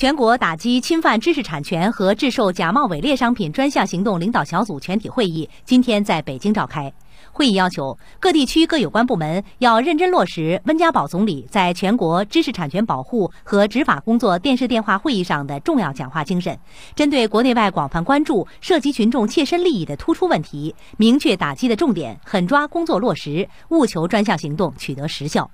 全国打击侵犯知识产权和制售假冒伪劣商品专项行动领导小组全体会议今天在北京召开。会议要求，各地区各有关部门要认真落实温家宝总理在全国知识产权保护和执法工作电视电话会议上的重要讲话精神，针对国内外广泛关注、涉及群众切身利益的突出问题，明确打击的重点，狠抓工作落实，务求专项行动取得实效。